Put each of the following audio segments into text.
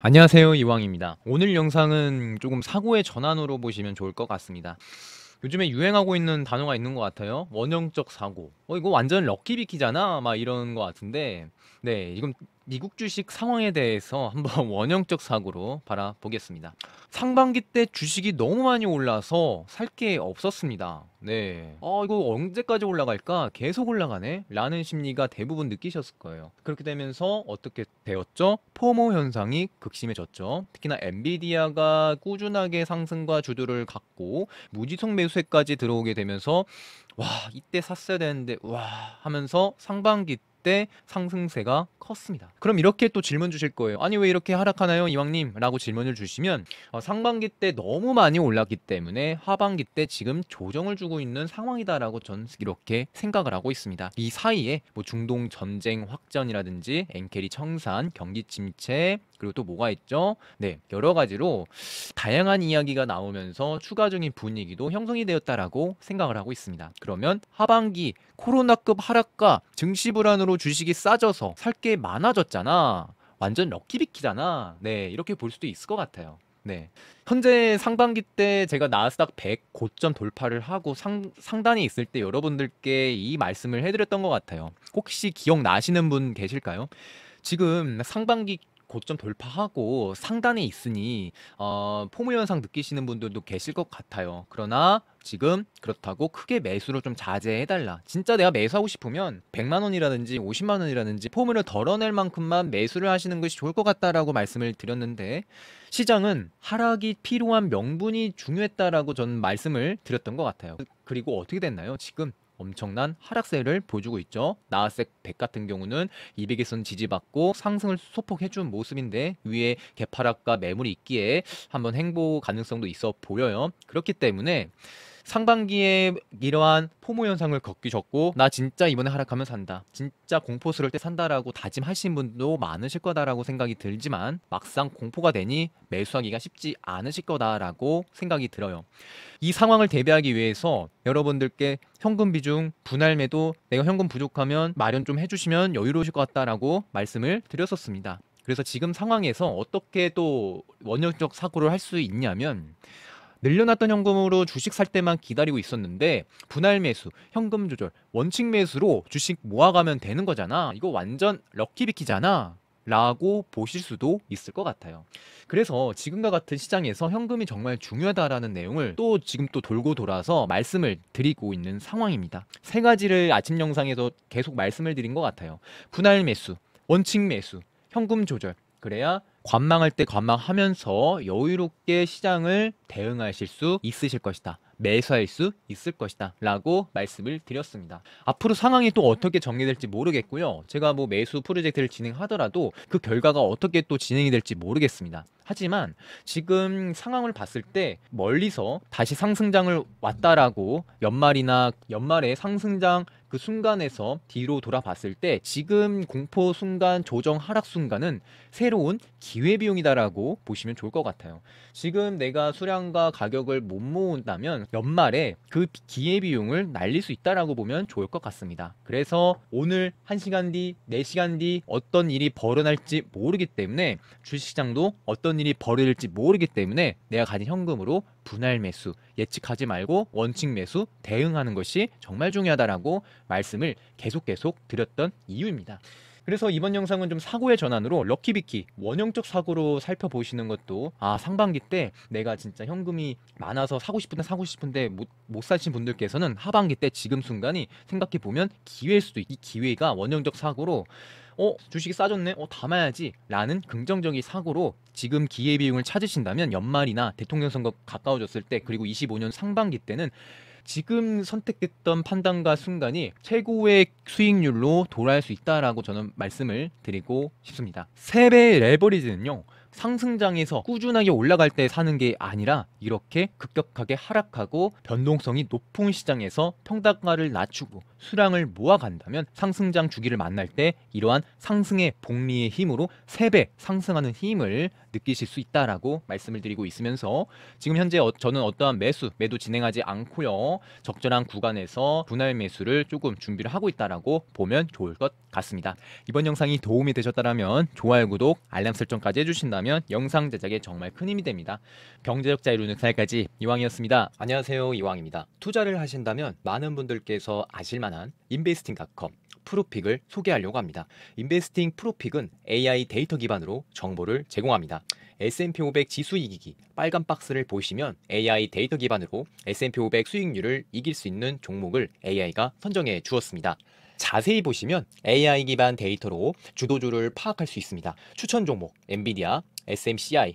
안녕하세요 이왕입니다. 오늘 영상은 조금 사고의 전환으로 보시면 좋을 것 같습니다. 요즘에 유행하고 있는 단어가 있는 것 같아요. 원형적 사고. 어 이거 완전 럭키비키잖아. 막 이런 것 같은데, 네 이건 미국 주식 상황에 대해서 한번 원형적 사고로 바라보겠습니다. 상반기 때 주식이 너무 많이 올라서 살 게 없었습니다. 네. 아, 이거 언제까지 올라갈까? 계속 올라가네? 라는 심리가 대부분 느끼셨을 거예요. 그렇게 되면서 어떻게 되었죠? 포모 현상이 극심해졌죠. 특히나 엔비디아가 꾸준하게 상승과 주도를 갖고 무지성 매수세까지 들어오게 되면서 와, 이때 샀어야 되는데 와 하면서 상반기 때때 상승세가 컸습니다. 그럼 이렇게 또 질문 주실 거예요. 아니 왜 이렇게 하락하나요, 이왕님? 라고 질문을 주시면 어, 상반기 때 너무 많이 올랐기 때문에 하반기 때 지금 조정을 주고 있는 상황이다라고 전 이렇게 생각을 하고 있습니다. 이 사이에 뭐 중동 전쟁 확전이라든지 엔케리 청산, 경기 침체 그리고 또 뭐가 있죠? 네, 여러 가지로 다양한 이야기가 나오면서 추가적인 분위기도 형성이 되었다라고 생각을 하고 있습니다. 그러면 하반기 코로나급 하락과 증시 불안으로 돈으로 주식이 싸져서 살 게 많아졌잖아. 완전 럭키비키잖아. 네, 이렇게 볼 수도 있을 것 같아요. 네. 현재 상반기 때 제가 나스닥 100 고점 돌파를 하고 상, 상단에 있을 때 여러분들께 이 말씀을 해드렸던 것 같아요. 혹시 기억나시는 분 계실까요? 지금 상반기 고점 돌파하고 상단에 있으니 어, 포물 현상 느끼시는 분들도 계실 것 같아요. 그러나 지금 그렇다고 크게 매수를좀 자제해달라. 진짜 내가 매수하고 싶으면 100만 원이라든지 50만 원이라든지 포물을 덜어낼 만큼만 매수를 하시는 것이 좋을 것 같다라고 말씀을 드렸는데 시장은 하락이 필요한 명분이 중요했다라고 저는 말씀을 드렸던 것 같아요. 그리고 어떻게 됐나요? 지금 엄청난 하락세를 보여주고 있죠. 나스닥 100 같은 경우는 200일선 지지받고 상승을 소폭해준 모습인데 위에 개파락과 매물이 있기에 한번 행보 가능성도 있어 보여요. 그렇기 때문에 상반기에 이러한 포모 현상을 겪으셨고 나 진짜 이번에 하락하면 산다. 진짜 공포 스러울 때 산다라고 다짐하신 분도 많으실 거다라고 생각이 들지만 막상 공포가 되니 매수하기가 쉽지 않으실 거다라고 생각이 들어요. 이 상황을 대비하기 위해서 여러분들께 현금 비중 분할 매도 내가 현금 부족하면 마련 좀 해주시면 여유로우실 것 같다라고 말씀을 드렸었습니다. 그래서 지금 상황에서 어떻게 또 원형적 사고를 할 수 있냐면 늘려놨던 현금으로 주식 살 때만 기다리고 있었는데 분할 매수, 현금 조절, 원칙 매수로 주식 모아가면 되는 거잖아. 이거 완전 럭키비키잖아. 라고 보실 수도 있을 것 같아요. 그래서 지금과 같은 시장에서 현금이 정말 중요하다라는 내용을 또 지금 또 돌고 돌아서 말씀을 드리고 있는 상황입니다. 세 가지를 아침 영상에서 계속 말씀을 드린 것 같아요. 분할 매수, 원칙 매수, 현금 조절. 그래야 관망할 때 관망하면서 여유롭게 시장을 대응하실 수 있으실 것이다. 매수할 수 있을 것이다 라고 말씀을 드렸습니다 앞으로 상황이 또 어떻게 정리될지 모르겠고요 제가 뭐 매수 프로젝트를 진행하더라도 그 결과가 어떻게 또 진행이 될지 모르겠습니다 하지만 지금 상황을 봤을 때 멀리서 다시 상승장을 왔다라고 연말이나 연말에 상승장 그 순간에서 뒤로 돌아봤을 때 지금 공포 순간 조정 하락 순간은 새로운 기회 비용이다라고 보시면 좋을 것 같아요. 지금 내가 수량과 가격을 못 모은다면 연말에 그 기회 비용을 날릴 수 있다라고 보면 좋을 것 같습니다. 그래서 오늘 1시간 뒤, 4시간 뒤 어떤 일이 벌어날지 모르기 때문에 주식시장도 어떤 일이 벌어질지 모르기 때문에 내가 가진 현금으로 분할 매수, 예측하지 말고 원칙 매수 대응하는 것이 정말 중요하다라고 말씀을 계속 계속 드렸던 이유입니다. 그래서 이번 영상은 좀 사고의 전환으로 럭키비키 원형적 사고로 살펴보시는 것도 아 상반기 때 내가 진짜 현금이 많아서 사고 싶은데 사고 싶은데 못, 못 사신 분들께서는 하반기 때 지금 순간이 생각해 보면 기회일 수도 있, 이 기회가 원형적 사고로 어 주식이 싸졌네 어 담아야지 라는 긍정적인 사고로 지금 기회비용을 찾으신다면 연말이나 대통령 선거 가까워졌을 때 그리고 25년 상반기 때는 지금 선택했던 판단과 순간이 최고의 수익률로 돌아올 수 있다라고 저는 말씀을 드리고 싶습니다. 세배 레버리지는요. 상승장에서 꾸준하게 올라갈 때 사는 게 아니라 이렇게 급격하게 하락하고 변동성이 높은 시장에서 평단가를 낮추고 수량을 모아간다면 상승장 주기를 만날 때 이러한 상승의 복리의 힘으로 3배 상승하는 힘을 느끼실 수 있다라고 말씀을 드리고 있으면서 지금 현재 어, 저는 어떠한 매수 매도 진행하지 않고요 적절한 구간에서 분할 매수를 조금 준비를 하고 있다라고 보면 좋을 것 같습니다 이번 영상이 도움이 되셨다면 좋아요 구독 알람 설정까지 해주신다 나면 영상 제작에 정말 큰 힘이 됩니다. 경제적 자유로운 살까지 이왕이었습니다. 안녕하세요 이왕입니다. 투자를 하신다면 많은 분들께서 아실만한 인베스팅닷컴 프로픽을 소개하려고 합니다. 인베스팅 프로픽은 AI 데이터 기반으로 정보를 제공합니다. S&P 500 지수 이기기 빨간 박스를 보시면 AI 데이터 기반으로 S&P 500 수익률을 이길 수 있는 종목을 AI가 선정해 주었습니다. 자세히 보시면 AI 기반 데이터로 주도주를 파악할 수 있습니다. 추천 종목 엔비디아, SMCI,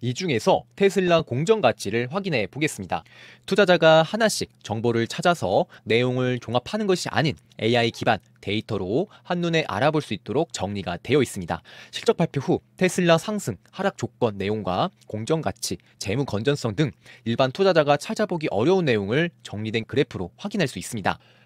이 중에서 테슬라 공정 가치를 확인해 보겠습니다. 투자자가 하나씩 정보를 찾아서 내용을 종합하는 것이 아닌 AI 기반 데이터로 한눈에 알아볼 수 있도록 정리가 되어 있습니다. 실적 발표 후 테슬라 상승, 하락 조건 내용과 공정 가치, 재무 건전성 등 일반 투자자가 찾아보기 어려운 내용을 정리된 그래프로 확인할 수 있습니다.